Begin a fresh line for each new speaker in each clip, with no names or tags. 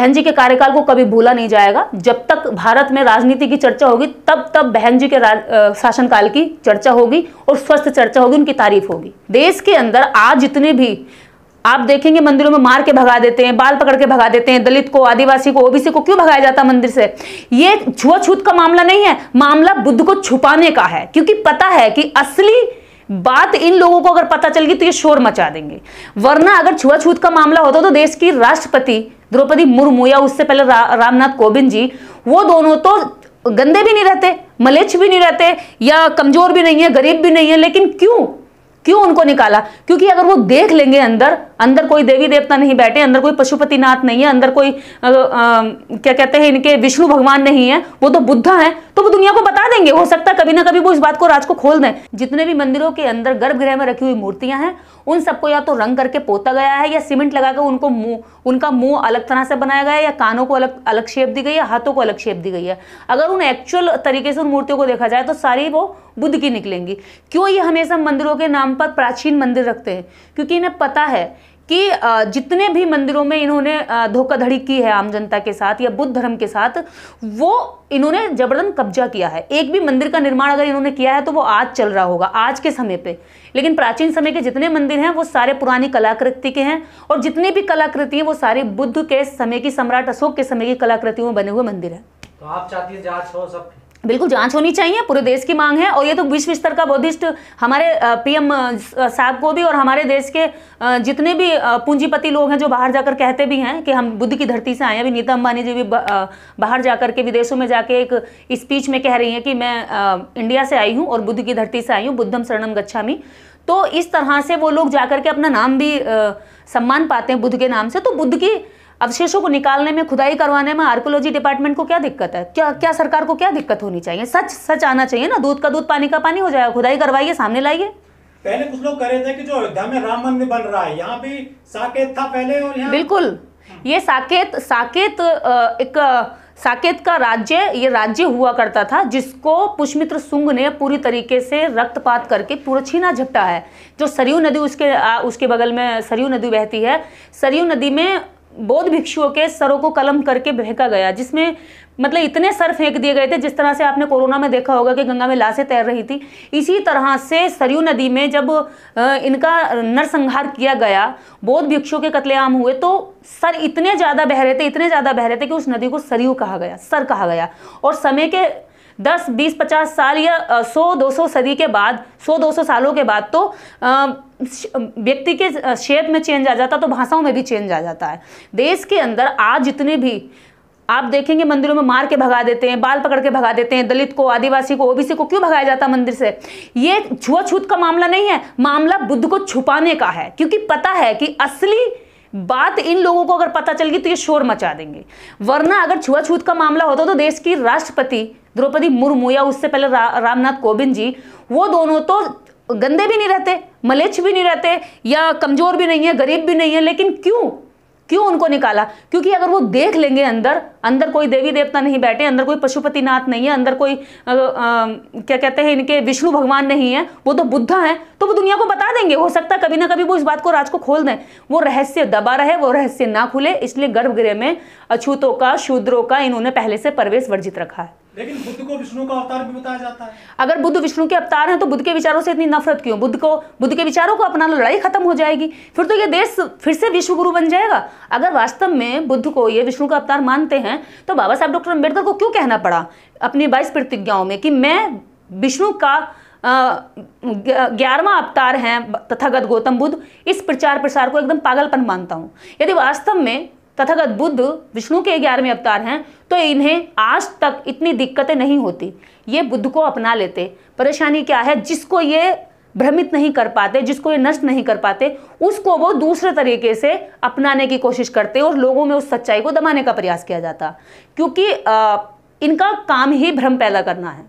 बहन जी के कार्यकाल को कभी भूला नहीं जाएगा जब तक भारत में राजनीति की चर्चा होगी तब तब बहन जी के शासनकाल की चर्चा होगी और स्वस्थ चर्चा होगी उनकी तारीफ होगी देश के अंदर आज जितने भी आप देखेंगे मंदिरों में मार के भगा देते हैं बाल पकड़ के भगा देते हैं दलित को आदिवासी को ओबीसी को क्यों भगाया जाता मंदिर से ये छुआछूत का मामला नहीं है मामला बुद्ध को छुपाने का है क्योंकि पता है कि असली बात इन लोगों को अगर पता चल गई तो ये शोर मचा देंगे वरना अगर छुआछूत का मामला होता तो देश की राष्ट्रपति द्रौपदी मुर्मू या उससे पहले रा, रामनाथ कोविंद जी वो दोनों तो गंदे भी नहीं रहते मलेच्छ भी नहीं रहते या कमजोर भी नहीं है गरीब भी नहीं है लेकिन क्यों क्यों उनको निकाला क्योंकि अगर वो देख लेंगे अंदर अंदर कोई देवी देवता नहीं बैठे अंदर कोई पशुपतिनाथ नहीं है अंदर कोई आ, आ, क्या कहते हैं इनके विष्णु भगवान नहीं है वो तो बुद्धा है तो वो दुनिया को बता देंगे हो सकता है कभी ना कभी वो इस बात को राज को खोल दें जितने भी मंदिरों के अंदर गर्भगृह में रखी हुई मूर्तियां हैं उन सबको या तो रंग करके पोता गया है या सीमेंट लगाकर उनको मुंह उनका मुंह अलग तरह से बनाया गया है या कानों को अलग अलग शेप दी गई है हाथों को अलग शेप दी गई है अगर उन एक्चुअल तरीके से उन मूर्तियों को देखा जाए तो सारी वो बुद्ध की निकलेंगी क्यों ये हमेशा मंदिरों के नाम पर प्राचीन मंदिर रखते हैं क्योंकि इन्हें पता है कि जितने भी मंदिरों में इन्होंने धोखाधड़ी की है आम जनता के साथ या बुद्ध धर्म के साथ वो इन्होंने जबरदन कब्जा किया है एक भी मंदिर का निर्माण अगर इन्होंने किया है तो वो आज चल रहा होगा आज के समय पे लेकिन प्राचीन समय के जितने मंदिर हैं वो सारे पुरानी कलाकृति के हैं और जितनी भी कलाकृति हैं वो सारे बुद्ध के समय की सम्राट अशोक के समय की कलाकृतियों में बने हुए मंदिर हैं
तो आप चाहती है जांच हो सबकी
बिल्कुल जांच होनी चाहिए पूरे देश की मांग है और ये तो विश्व स्तर का बौद्धिस्ट हमारे पीएम साहब को भी और हमारे देश के जितने भी पूंजीपति लोग हैं जो बाहर जाकर कहते भी हैं कि हम बुद्ध की धरती से आए अभी नीता अंबानी जी भी बाहर जाकर के विदेशों में जाके एक स्पीच में कह रही हैं कि मैं इंडिया से आई हूँ और बुद्ध की धरती से आई हूँ बुद्धम शरणम गच्छामी तो इस तरह से वो लोग जाकर के अपना नाम भी सम्मान पाते हैं बुद्ध के नाम से तो बुद्ध की अवशेषों को निकालने में खुदाई करवाने में आर्कोलॉजी डिपार्टमेंट को क्या दिक्कत है क्या क्या सरकार को क्या दिक्कत होनी चाहिए सच सच आना चाहिए ना दूध का दूध पानी का पानी हो जाएगा खुदाई करवाइए सामने लाइए
पहले कुछ लोग कह रहे थे कि जो अयोध्या में राम मंदिर बन रहा है यहाँ भी
साकेत था पहले और यहाँ बिल्कुल ये साकेत साकेत एक साकेत का राज्य ये राज्य हुआ करता था जिसको पुष्मित्र सुंग ने पूरी तरीके से रक्तपात करके पूरा छीना झपटा है जो सरयू नदी उसके आ, उसके बगल में सरयू नदी बहती है सरयू नदी में बौद्ध भिक्षुओं के सरों को कलम करके बहका गया जिसमें मतलब इतने सर फेंक दिए गए थे जिस तरह से आपने कोरोना में देखा होगा कि गंगा में लाशें तैर रही थी इसी तरह से सरयू नदी में जब इनका नरसंहार किया गया बौद्ध भिक्षुओं के कत्लेआम हुए तो सर इतने ज़्यादा बह रहे थे इतने ज़्यादा बह रहे थे कि उस नदी को सरयू कहा गया सर कहा गया और समय के दस बीस पचास साल या सौ दो सौ सदी के बाद सौ दो सौ सालों के बाद तो व्यक्ति के शेप में चेंज आ जाता है तो भाषाओं में भी चेंज आ जाता है देश के अंदर आज जितने भी आप देखेंगे मंदिरों में मार के भगा देते हैं बाल पकड़ के भगा देते हैं दलित को आदिवासी को ओबीसी को क्यों भगाया जाता है मंदिर से ये छुआछूत का मामला नहीं है मामला बुद्ध को छुपाने का है क्योंकि पता है कि असली बात इन लोगों को अगर पता चल गई तो ये शोर मचा देंगे वरना अगर छुआछूत का मामला होता तो देश की राष्ट्रपति द्रौपदी मुर्मू या उससे पहले रा, रामनाथ कोविंद जी वो दोनों तो गंदे भी नहीं रहते मलेच्छ भी नहीं रहते या कमज़ोर भी नहीं है गरीब भी नहीं है लेकिन क्यों क्यों उनको निकाला क्योंकि अगर वो देख लेंगे अंदर अंदर कोई देवी देवता नहीं बैठे अंदर कोई पशुपतिनाथ नहीं है अंदर कोई आ, आ, क्या कहते हैं इनके विष्णु भगवान नहीं है वो तो बुद्धा हैं तो वो दुनिया को बता देंगे हो सकता है कभी ना कभी वो इस बात को राज को खोल दें वो रहस्य दबा रहे वो रहस्य ना खुले इसलिए गर्भगृह में अछूतों का शूद्रों का इन्होंने पहले से प्रवेश वर्जित रखा है
लेकिन बुद्ध को विष्णु का अवतार भी बताया जाता
है अगर बुद्ध विष्णु के अवतार हैं तो बुद्ध के विचारों से इतनी नफरत क्यों बुद्ध को बुद्ध के विचारों को अपना लड़ाई खत्म हो जाएगी फिर तो ये देश फिर से विश्व गुरु बन जाएगा अगर वास्तव में बुद्ध को ये विष्णु का अवतार मानते हैं तो बाबा साहब डॉक्टर अम्बेडकर को क्यों कहना पड़ा अपनी बाईस प्रतिज्ञाओं में कि मैं विष्णु का ग्यारहवा अवतार हैं तथागत गौतम बुद्ध इस प्रचार प्रसार को एकदम पागलपन मानता हूँ यदि वास्तव में तथागत बुद्ध विष्णु के ग्यारहवें अवतार हैं तो इन्हें आज तक इतनी दिक्कतें नहीं होती ये बुद्ध को अपना लेते परेशानी क्या है जिसको ये भ्रमित नहीं कर पाते जिसको ये नष्ट नहीं कर पाते उसको वो दूसरे तरीके से अपनाने की कोशिश करते और लोगों में उस सच्चाई को दबाने का प्रयास किया जाता क्योंकि आ, इनका काम ही भ्रम पैदा करना है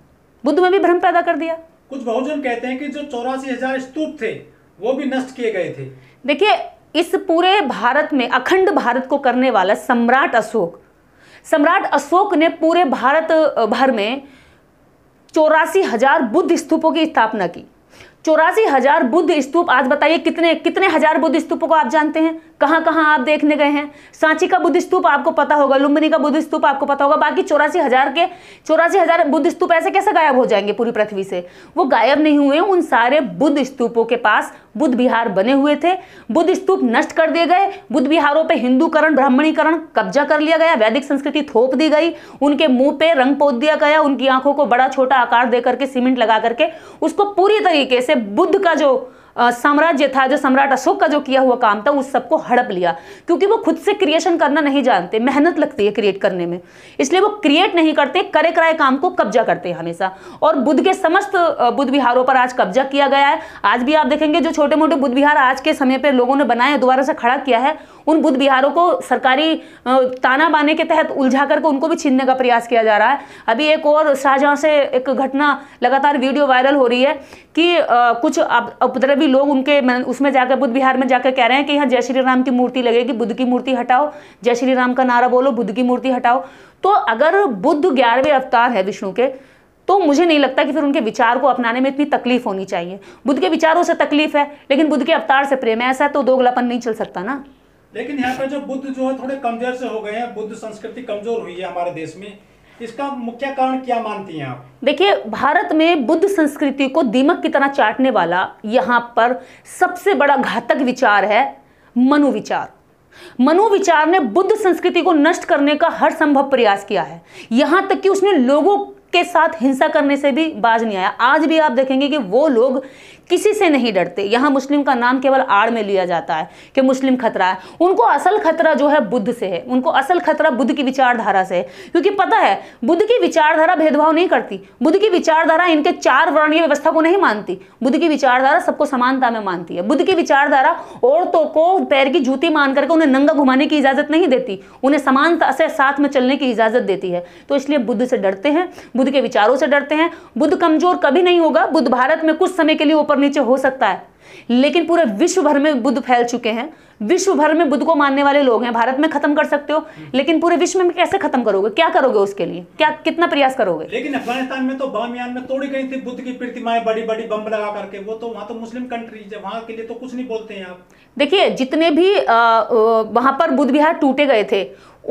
बुद्ध में भी भ्रम पैदा कर दिया कुछ बहुजन
कहते हैं कि जो चौरासी स्तूप थे वो भी नष्ट किए गए थे
देखिए इस पूरे भारत में अखंड भारत को करने वाला सम्राट अशोक सम्राट अशोक ने पूरे भारत भर में चौरासी हजार बुद्ध स्तूपों की स्थापना की चौरासी हजार बुद्ध स्तूप आज बताइए कितने कितने हजार बुद्ध स्तूपों को आप जानते हैं कहाँ कहाँ आप देखने गए हैं सांची का बुद्ध स्तूप आपको पता होगा लुम्बिनी का बुद्ध स्तूप आपको पता होगा बाकी चौरासी हजार के चौरासी हजार बुद्ध स्तूप ऐसे कैसे गायब हो जाएंगे पूरी पृथ्वी से वो गायब नहीं हुए उन सारे बुद्ध स्तूपों के पास बुद्ध विहार बने हुए थे बुद्ध स्तूप नष्ट कर दिए गए बुद्ध विहारों पर हिंदूकरण ब्राह्मणीकरण कब्जा कर लिया गया वैदिक संस्कृति थोप दी गई उनके मुंह पे रंग पोत दिया गया उनकी आंखों को बड़ा छोटा आकार दे करके सीमेंट लगा करके उसको पूरी तरीके से बुद्ध का जो साम्राज्य था जो सम्राट अशोक का जो किया हुआ काम था उस सबको हड़प लिया क्योंकि वो खुद से क्रिएशन करना नहीं जानते मेहनत लगती है क्रिएट करने में इसलिए वो क्रिएट नहीं करते करे कराए काम को कब्जा करते हैं हमेशा और बुद्ध के समस्त बुद्ध विहारों पर आज कब्जा किया गया है आज भी आप देखेंगे जो छोटे मोटे बुद्ध विहार आज के समय पर लोगों ने बनाए दोबारा से खड़ा किया है उन बुद्ध विहारों को सरकारी ताना बाने के तहत उलझा करके उनको भी छीनने का प्रयास किया जा रहा है अभी एक और शाहजहाँ से एक घटना लगातार वीडियो वायरल हो रही है कि आ, कुछ उपद्रवी लोग उनके उसमें जाकर बुद्ध बिहार में जाकर कह रहे हैं कि यहाँ जय श्री राम की मूर्ति लगेगी बुद्ध की मूर्ति हटाओ जय श्री राम का नारा बोलो बुद्ध की मूर्ति हटाओ तो अगर बुद्ध ग्यारहवें अवतार है विष्णु के तो मुझे नहीं लगता कि फिर उनके विचार को अपनाने में इतनी तकलीफ होनी चाहिए बुद्ध के विचारों से तकलीफ है लेकिन बुद्ध के अवतार से प्रेम है ऐसा तो दोगलापन नहीं चल सकता ना
लेकिन यहाँ पर जो बुद्ध जो है थोड़े कमजोर से हो गए हैं बुद्ध संस्कृति कमजोर हुई है हमारे देश में इसका मुख्य कारण क्या मानती हैं आप
देखिए भारत में बुद्ध संस्कृति को दीमक की तरह चाटने वाला यहाँ पर सबसे बड़ा घातक विचार है मनोविचार मनोविचार ने बुद्ध संस्कृति को नष्ट करने का हर संभव प्रयास किया है यहां तक कि उसने लोगों के साथ हिंसा करने से भी बाज नहीं आया आज भी आप देखेंगे कि वो लोग किसी से नहीं डरते यहाँ मुस्लिम का नाम केवल आड़ में लिया जाता है कि मुस्लिम खतरा है उनको असल खतरा जो है बुद्ध से है उनको असल खतरा बुद्ध की विचारधारा से है क्योंकि पता है बुद्ध की विचारधारा भेदभाव नहीं करती बुद्ध की विचारधारा इनके चार वर्णीय व्यवस्था को नहीं मानती बुद्ध की विचारधारा सबको समानता में मानती है बुद्ध की विचारधारा औरतों को पैर की जूती मान करके उन्हें नंगा घुमाने की इजाज़त नहीं देती उन्हें समानता से साथ में चलने की इजाज़त देती है तो इसलिए बुद्ध से डरते हैं बुद्ध के विचारों से डरते हैं बुद्ध कमज़ोर कभी नहीं होगा बुद्ध भारत में कुछ समय के लिए ऊपर और नीचे हो सकता है लेकिन पूरे विश्व भर में बुद्ध फैल चुके हैं विश्व भर में बुद्ध को मानने वाले लोग हैं भारत में खत्म कर सकते हो लेकिन पूरे विश्व में कैसे खत्म करोगे क्या करोगे उसके लिए क्या कितना प्रयास करोगे
लेकिन अफगानिस्तान में तो बामियान में तोड़ी गई थी बुद्ध की प्रतिमाएं बड़ी बड़ी बम लगा करके वो तो वहां तो मुस्लिम कंट्रीज है वहां के लिए तो कुछ नहीं बोलते हैं
आप देखिए जितने भी वहां पर बुद्ध विहार टूटे गए थे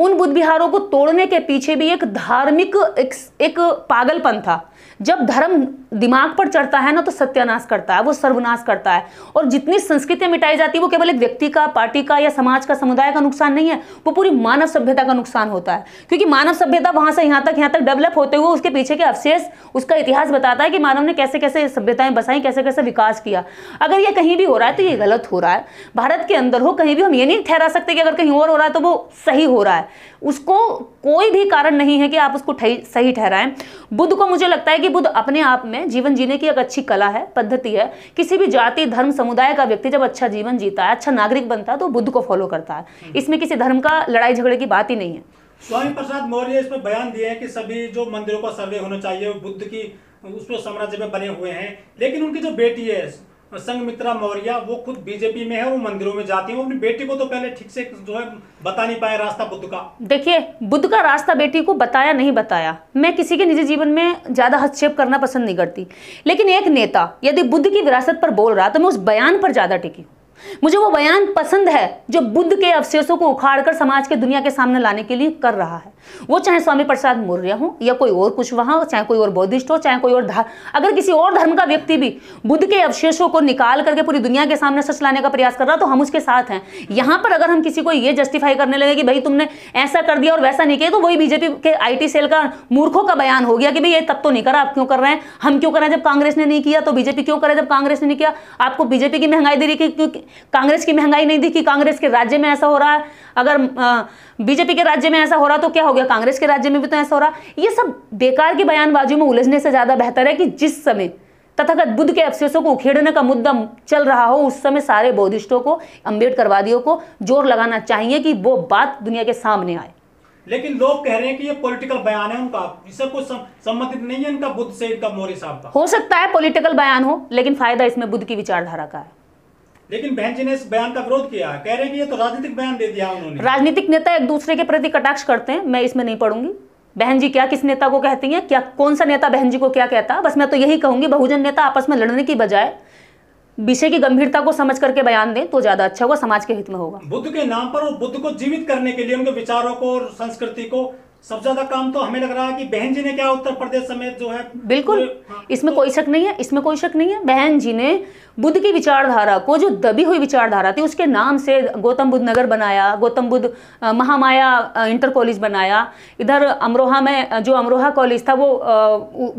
उन बुद्ध विहारों को तोड़ने के पीछे भी एक धार्मिक एक, एक पागलपन था जब धर्म दिमाग पर चढ़ता है ना तो सत्यानाश करता है वो सर्वनाश करता है और जितनी संस्कृतियाँ मिटाई जाती है वो केवल एक व्यक्ति का पार्टी का या समाज का समुदाय का नुकसान नहीं है वो पूरी मानव सभ्यता का नुकसान होता है क्योंकि मानव सभ्यता वहाँ से यहाँ तक यहाँ तक डेवलप होते हुए उसके पीछे के अवशेष उसका इतिहास बताता है कि मानव ने कैसे कैसे सभ्यताएं बसाई कैसे कैसे विकास किया अगर ये कहीं भी हो रहा है तो ये गलत हो रहा है भारत के अंदर हो कहीं भी हम ये नहीं ठहरा सकते कि अगर कहीं और हो रहा है तो वो सही हो रहा है उसको कोई भी कारण नहीं है कि आप उसको सही ठहराएं बुद्ध को मुझे लगता है कि बुद्ध अपने आप में जीवन जीने की एक अच्छी कला है पद्धति है किसी भी जाति धर्म समुदाय का व्यक्ति जब अच्छा जीवन जीता है अच्छा नागरिक बनता है तो बुद्ध को फॉलो करता है हम्म। इसमें किसी धर्म का लड़ाई झगड़े की बात ही नहीं है
स्वामी प्रसाद मौर्य इसमें बयान दिए हैं कि सभी जो मंदिरों का सर्वे होना चाहिए बुद्ध की उसमें साम्राज्य में बने हुए हैं लेकिन उनकी जो बेटी है मित्रा मौर्य वो खुद बीजेपी में है वो मंदिरों में जाती है अपनी बेटी को तो पहले ठीक से जो है बता नहीं पाया रास्ता बुद्ध का
देखिए बुद्ध का रास्ता बेटी को बताया नहीं बताया मैं किसी के निजी जीवन में ज़्यादा हस्तक्षेप करना पसंद नहीं करती लेकिन एक नेता यदि बुद्ध की विरासत पर बोल रहा तो मैं उस बयान पर ज़्यादा टिकी मुझे वो बयान पसंद है जो बुद्ध के अवशेषों को उखाड़कर समाज के दुनिया के सामने लाने के लिए कर रहा है वो चाहे स्वामी प्रसाद मौर्य हो या कोई और कुछ हो चाहे कोई और बौद्धिस्ट हो चाहे कोई और अगर किसी और धर्म का व्यक्ति भी बुद्ध के अवशेषों को निकाल करके पूरी दुनिया के सामने सच लाने का प्रयास कर रहा तो हम उसके साथ हैं यहां पर अगर हम किसी को यह जस्टिफाई करने लगे कि भाई तुमने ऐसा कर दिया और वैसा नहीं किया तो वही बीजेपी के आई सेल का मूर्खों का बयान हो गया कि भाई ये तब तो नहीं करा आप क्यों कर रहे हैं हम क्यों कर रहे हैं जब कांग्रेस ने नहीं किया तो बीजेपी क्यों करे जब कांग्रेस ने नहीं किया आपको बीजेपी की महंगाई दे रही कांग्रेस की महंगाई नहीं दिखी कांग्रेस के राज्य में ऐसा हो रहा है अगर बीजेपी के राज्य में ऐसा हो रहा तो क्या हो गया कांग्रेस के राज्य में भी तो ऐसा हो रहा ये सब बेकार की बयानबाजी में उलझने से ज़्यादा बेहतर है कि जिस समय तथागत बुद्ध के अवशेषों को उखेड़ने का मुद्दा चल रहा हो उस समय सारे बौद्धिस्टों को अंबेडकरवादियों को जोर लगाना चाहिए कि वो बात दुनिया के सामने आए
लेकिन लोग कह रहे हैं कि ये पॉलिटिकल बयान है उनका इससे कुछ संबंधित नहीं है इनका बुद्ध से इनका मौर्य साहब
का हो सकता है पॉलिटिकल बयान हो लेकिन फायदा इसमें बुद्ध की विचारधारा का है
लेकिन बहन जी ने इस बयान का विरोध किया कह रहे हैं कि ये तो राजनीतिक बयान दे दिया उन्होंने
राजनीतिक नेता एक दूसरे के प्रति कटाक्ष करते हैं मैं इसमें नहीं पढ़ूंगी बहन जी क्या किस नेता को कहती हैं क्या कौन सा नेता बहन जी को क्या कहता बस मैं तो यही कहूंगी बहुजन नेता आपस में लड़ने की बजाय विषय की गंभीरता को समझ करके बयान दें तो ज्यादा अच्छा होगा समाज के हित में होगा
बुद्ध के नाम पर वो बुद्ध को जीवित करने के लिए उनके विचारों को और संस्कृति को सबसे ज्यादा काम तो हमें लग रहा है कि बहन जी ने क्या उत्तर प्रदेश समेत जो है बिल्कुल
हाँ, इसमें तो, कोई शक नहीं है इसमें कोई शक नहीं है बहन जी ने बुद्ध की विचारधारा को जो दबी हुई विचारधारा थी उसके नाम से गौतम बुद्ध नगर बनाया गौतम बुद्ध महामाया इंटर कॉलेज बनाया इधर अमरोहा में जो अमरोहा कॉलेज था वो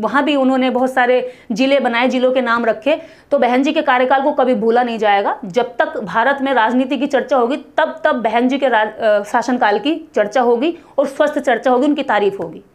वहाँ भी उन्होंने बहुत सारे ज़िले बनाए ज़िलों के नाम रखे तो बहन जी के कार्यकाल को कभी भूला नहीं जाएगा जब तक भारत में राजनीति की चर्चा होगी तब तब बहन जी के शासनकाल की चर्चा होगी और स्वस्थ चर्चा होगी उनकी तारीफ होगी